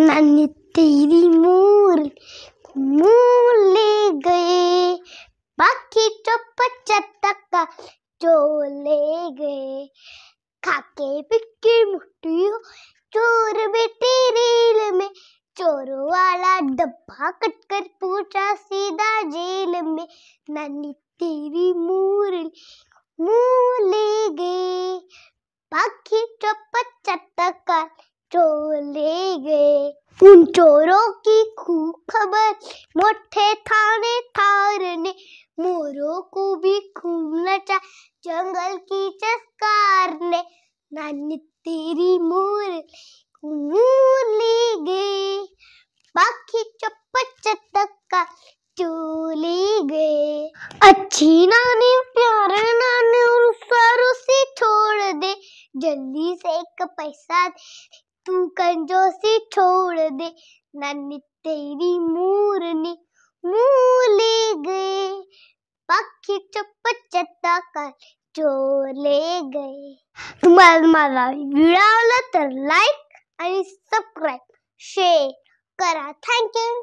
none तेरी मूल मूल ले गए बाकी तो पचतका जो ले गए खाके पिक्की मुट्ठी चोर बेटे रेल में चोर वाला डब्बा कट कर पूछा सीधा जेल में नानी तेरी मूर मुँह ले गए बाकी चप्पल ले गए उन चोरों की खूब खबर मोटे थाने थार ने मोरों को भी खूब नचा जंगल की चस्कार ने नानी तेरी मोर ली ले गए बाकी चतक का चोली गए अच्छी नानी प्यारे नानी उन सारों से छोड़ दे जल्दी से एक पैसा कंजोसी छोड़ दे नन्नी तेरी मूरनी मूले गए पक्षी चुप चट्टा कर चोले गए तुम्हाला माला व्हिडिओ तर लाइक आणि सब्सक्राइब शेयर करा थैंक यू